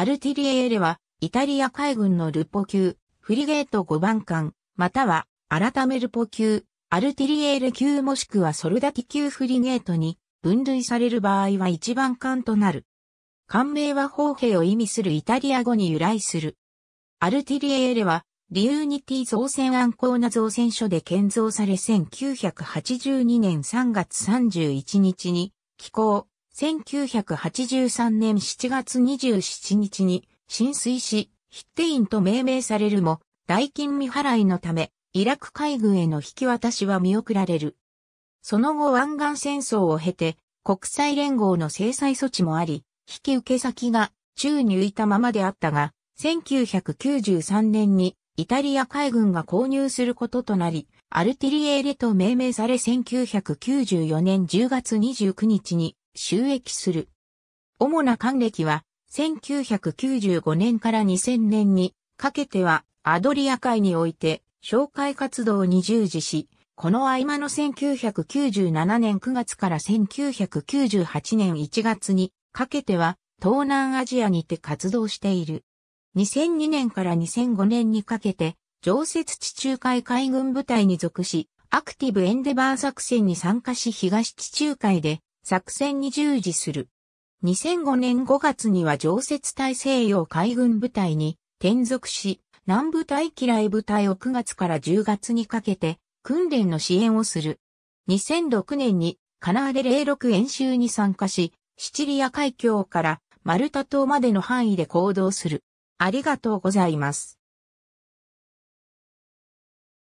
アルティリエーレは、イタリア海軍のルポ級、フリゲート5番艦、または、改めルポ級、アルティリエーレ級もしくはソルダティ級フリゲートに分類される場合は1番艦となる。艦名は砲兵を意味するイタリア語に由来する。アルティリエーレは、リユニティ造船アンコーナ造船所で建造され1982年3月31日に、寄港、1983年7月27日に浸水し、ヒッテインと命名されるも、代金未払いのため、イラク海軍への引き渡しは見送られる。その後湾岸戦争を経て、国際連合の制裁措置もあり、引き受け先が宙に浮いたままであったが、1993年にイタリア海軍が購入することとなり、アルティリエーレと命名され1994年10月29日に収益する。主な還暦は、1995年から2000年にかけては、アドリア海において、紹介活動に従事し、この合間の1997年9月から1998年1月にかけては、東南アジアにて活動している。2002年から2005年にかけて、常設地中海海軍部隊に属し、アクティブエンデバー作戦に参加し東地中海で作戦に従事する。2005年5月には常設大西洋海軍部隊に転属し、南部隊機雷部隊を9月から10月にかけて訓練の支援をする。2006年にカナーデ06演習に参加し、シチリア海峡からマルタ島までの範囲で行動する。ありがとうございます。